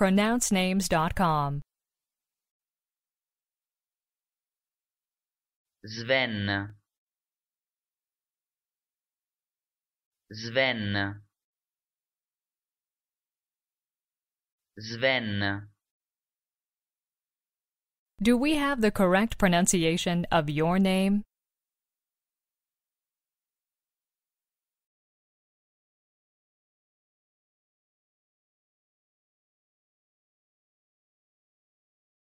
pronouncenames.com. Sven Sven Sven Do we have the correct pronunciation of your name?